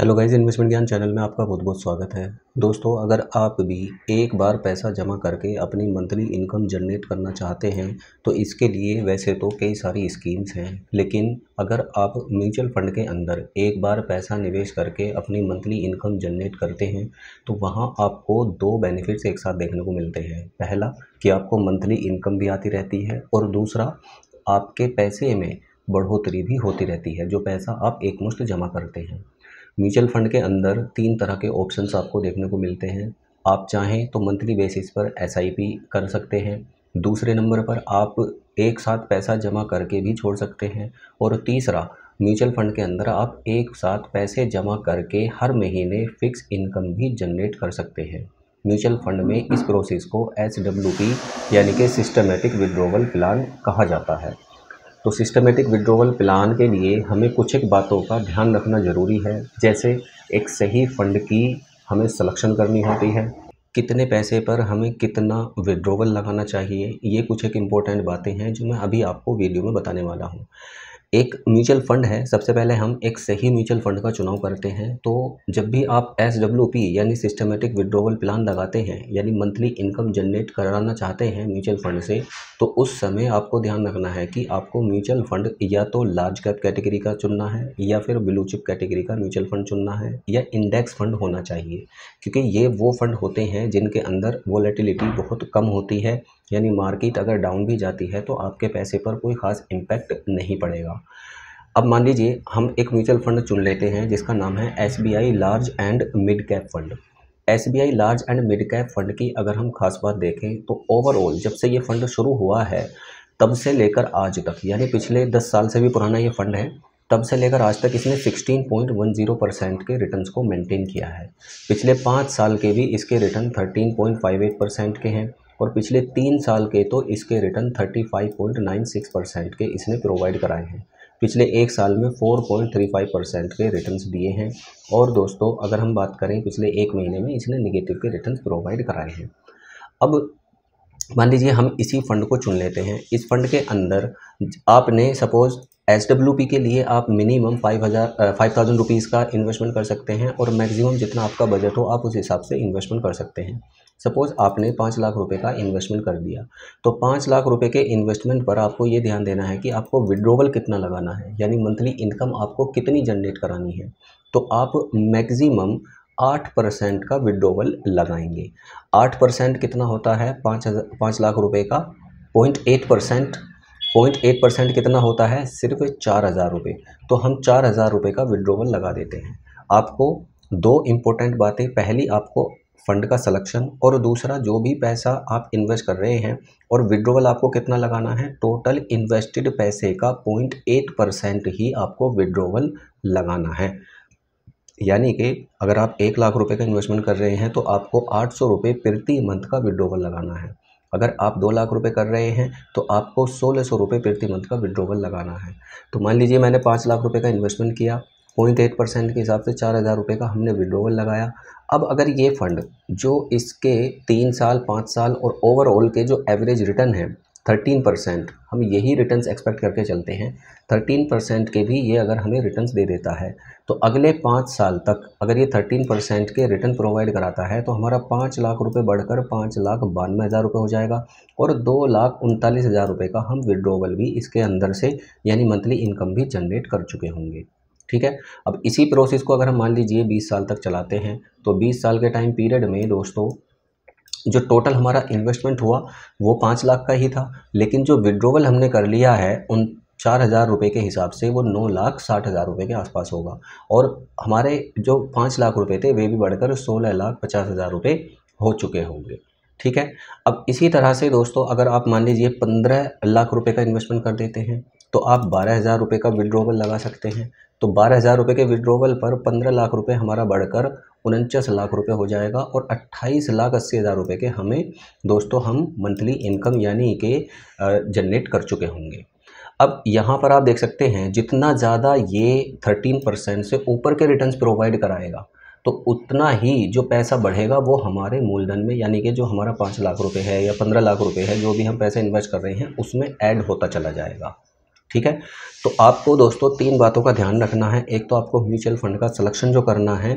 hello guys investment ज्ञान channel में आपका बहुत बहुत स्वागत है दोस्तों अगर आप भी एक बार पैसा जमा करके अपनी मंथली इनकम जनरेट करना चाहते हैं तो इसके लिए वैसे तो कई सारी स्कीम्स हैं लेकिन अगर आप म्यूचुअल फंड के अंदर एक बार पैसा निवेश करके अपनी मंथली इनकम जनरेट करते हैं तो वहाँ आपको दो बेनिफिट्स एक साथ देखने को मिलते हैं पहला कि आपको मंथली इनकम भी आती रहती है और दूसरा आपके पैसे में बढ़ोतरी भी होती रहती है जो पैसा आप एकमुश्त जमा करते हैं म्यूचुअल फंड के अंदर तीन तरह के ऑप्शंस आपको देखने को मिलते हैं आप चाहें तो मंथली बेसिस पर एस कर सकते हैं दूसरे नंबर पर आप एक साथ पैसा जमा करके भी छोड़ सकते हैं और तीसरा म्यूचुअल फंड के अंदर आप एक साथ पैसे जमा करके हर महीने फिक्स इनकम भी जनरेट कर सकते हैं म्यूचुअल फंड में इस प्रोसेस को एस यानी कि सिस्टमेटिक विड्रोवल प्लान कहा जाता है तो सिस्टमेटिक विड्रोवल प्लान के लिए हमें कुछ एक बातों का ध्यान रखना ज़रूरी है जैसे एक सही फंड की हमें सलेक्शन करनी होती है कितने पैसे पर हमें कितना विड्रोवल लगाना चाहिए ये कुछ एक इम्पोर्टेंट बातें हैं जो मैं अभी आपको वीडियो में बताने वाला हूँ एक म्यूचुअल फंड है सबसे पहले हम एक सही म्यूचुअल फंड का चुनाव करते हैं तो जब भी आप एस यानी सिस्टमेटिक विड्रोवल प्लान लगाते हैं यानी मंथली इनकम जनरेट कराना चाहते हैं म्यूचुअल फंड से तो उस समय आपको ध्यान रखना है कि आपको म्यूचुअल फंड या तो लार्ज कैप कैटेगरी का चुनना है या फिर ब्लू चिप कैटेगरी का म्यूचुअल फंड चुनना है या इंडेक्स फंड होना चाहिए क्योंकि ये वो फंड होते हैं जिनके अंदर वॉलेटिलिटी बहुत कम होती है यानी मार्केट अगर डाउन भी जाती है तो आपके पैसे पर कोई ख़ास इम्पैक्ट नहीं पड़ेगा अब मान लीजिए हम एक म्यूचुअल फंड चुन लेते हैं जिसका नाम है S large and mid cap fund S large and mid cap fund की अगर हम खास बात देखें तो ओवरऑल जब से ये फंड शुरू हुआ है तब से लेकर आज तक यानी पिछले दस साल से भी पुराना ये फंड है तब से लेकर आज तक इसने 16.10 परसेंट के रिटर्न्स को मेंटेन किया है पिछले पाँच साल के भी इसके रिटर्न 13.58 परसेंट के हैं और पिछले तीन साल के तो इसके रिटर्न 35.96 परसेंट के इसने प्रोवाइड कराए हैं पिछले एक साल में 4.35 परसेंट के रिटर्न्स दिए हैं और दोस्तों अगर हम बात करें पिछले एक महीने में इसने निगेटिव के रिटर्न प्रोवाइड कराए हैं अब मान लीजिए हम इसी फंड को चुन लेते हैं इस फंड के अंदर आपने सपोज़ एस डब्ल्यू पी के लिए आप मिनिमम फाइव हज़ार फाइव थाउजेंड रुपीज़ का इन्वेस्टमेंट कर सकते हैं और मैक्सिमम जितना आपका बजट हो आप उस हिसाब से इन्वेस्टमेंट कर सकते हैं सपोज़ आपने पाँच लाख रुपए का इन्वेस्टमेंट कर दिया तो पाँच लाख रुपए के इन्वेस्टमेंट पर आपको ये ध्यान देना है कि आपको विड्रोवल कितना लगाना है यानी मंथली इनकम आपको कितनी जनरेट करानी है तो आप मैक्सिमम आठ परसेंट का विड्रोवल लगाएंगे आठ परसेंट कितना होता है पाँच हज़ार पाँच लाख रुपये का point eight percent point eight percent कितना होता है सिर्फ चार हज़ार रुपये तो हम चार हज़ार रुपये का विड्रोवल लगा देते हैं आपको दो इम्पोर्टेंट बातें पहली आपको फ़ंड का सलेक्शन और दूसरा जो भी पैसा आप इन्वेस्ट कर रहे हैं और विड्रोवल आपको कितना लगाना है टोटल इन्वेस्टेड पैसे का पॉइंट एट परसेंट ही आपको विड्रोवल लगाना है यानी कि अगर आप एक लाख रुपए का इन्वेस्टमेंट कर रहे हैं तो आपको आठ सौ रुपये प्रति मंथ का विड्रोवल लगाना है अगर आप दो लाख रुपए कर रहे हैं तो आपको सोलह सौ रुपये प्रति मंथ का विड्रोवल लगाना है तो मान लीजिए मैंने पाँच लाख रुपये का इन्वेस्टमेंट किया पॉइंट एट परसेंट के हिसाब से चार हज़ार रुपये का हमने विड्रोवल लगाया अब अगर ये फ़ंड जो इसके तीन साल पाँच साल और ओवरऑल के जो एवरेज रिटर्न है थर्टीन परसेंट हम यही रिटर्न्स एक्सपेक्ट करके चलते हैं थर्टीन परसेंट के भी ये अगर हमें रिटर्न्स दे देता है तो अगले पाँच साल तक अगर ये थर्टीन परसेंट के रिटर्न प्रोवाइड कराता है तो हमारा पाँच लाख रुपए बढ़कर पाँच लाख बानवे हज़ार रुपये हो जाएगा और दो लाख उनतालीस हज़ार रुपये का हम विड्रोवल भी इसके अंदर से यानी मंथली इनकम भी जनरेट कर चुके होंगे ठीक है अब इसी प्रोसेस को अगर हम मान लीजिए बीस साल तक चलाते हैं तो बीस साल के टाइम पीरियड में दोस्तों जो टोटल हमारा इन्वेस्टमेंट हुआ वो पाँच लाख का ही था लेकिन जो विड्रोवल हमने कर लिया है उन चार हज़ार रुपये के हिसाब से वो नौ लाख साठ हज़ार रुपये के आसपास होगा और हमारे जो पाँच लाख रुपये थे वे भी बढ़कर सोलह लाख पचास हज़ार रुपये हो चुके होंगे ठीक है अब इसी तरह से दोस्तों अगर आप मान लीजिए पंद्रह लाख रुपये का इन्वेस्टमेंट कर देते हैं तो आप बारह हज़ार रुपये का विड्रोवल लगा सकते हैं तो बारह हज़ार रुपये के विड्रोवल पर पंद्रह लाख रुपये हमारा बढ़कर उनचास लाख रुपये हो जाएगा और अट्ठाईस लाख अस्सी हज़ार रुपये के हमें दोस्तों हम मंथली इनकम यानी कि जनरेट कर चुके होंगे अब यहाँ पर आप देख सकते हैं जितना ज़्यादा ये थर्टीन परसेंट से ऊपर के रिटर्न्स प्रोवाइड कराएगा तो उतना ही जो पैसा बढ़ेगा वो हमारे मूलधन में यानी कि जो हमारा पाँच लाख रुपए है या पंद्रह लाख रुपए है जो भी हम पैसे इन्वेस्ट कर रहे हैं उसमें ऐड होता चला जाएगा ठीक है तो आपको दोस्तों तीन बातों का ध्यान रखना है एक तो आपको म्यूचुअल फंड का सिलेक्शन जो करना है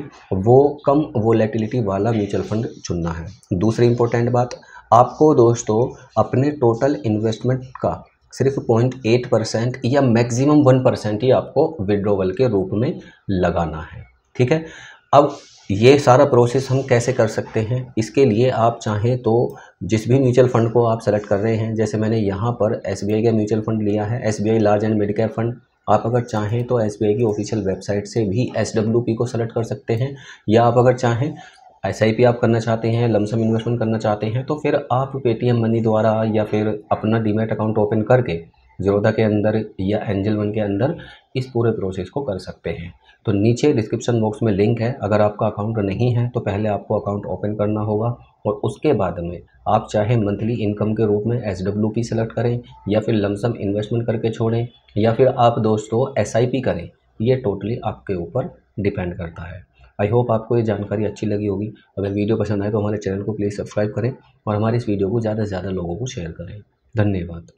वो कम वोलेटिलिटी वाला म्यूचुअल फंड चुनना है दूसरी इंपॉर्टेंट बात आपको दोस्तों अपने टोटल इन्वेस्टमेंट का सिर्फ पॉइंट एट परसेंट या मैक्सिमम वन परसेंट ही आपको विड्रोवल के रूप में लगाना है ठीक है अब ये सारा प्रोसेस हम कैसे कर सकते हैं इसके लिए आप चाहें तो जिस भी म्यूचुअल फंड को आप सेलेक्ट कर रहे हैं जैसे मैंने यहाँ पर एस का म्यूचुअल फंड लिया है S large and mid cap fund आप अगर चाहें तो एस की ऑफिशियल वेबसाइट से भी एस को सेलेक्ट कर सकते हैं या आप अगर चाहें एस आई पी आप करना चाहते हैं लमसम इन्वेस्टमेंट करना चाहते हैं तो फिर आप पेटीएम मनी द्वारा या फिर अपना डीमेट अकाउंट ओपन करके जरोधा के अंदर या एंजल वन के अंदर इस पूरे प्रोसेस को कर सकते हैं तो नीचे डिस्क्रिप्शन बॉक्स में लिंक है अगर आपका अकाउंट नहीं है तो पहले आपको अकाउंट ओपन करना होगा और उसके बाद में आप चाहे मंथली इनकम के रूप में एस डब्ल्यू पी सेलेक्ट करें या फिर लमसम इन्वेस्टमेंट करके छोड़ें या फिर आप दोस्तों एस आई पी करें ये टोटली आपके ऊपर डिपेंड करता है आई होप आपको ये जानकारी अच्छी लगी होगी अगर वीडियो पसंद आए तो हमारे चैनल को प्लीज़ सब्सक्राइब करें और हमारे इस वीडियो को ज़्यादा से ज़्यादा लोगों को शेयर करें धन्यवाद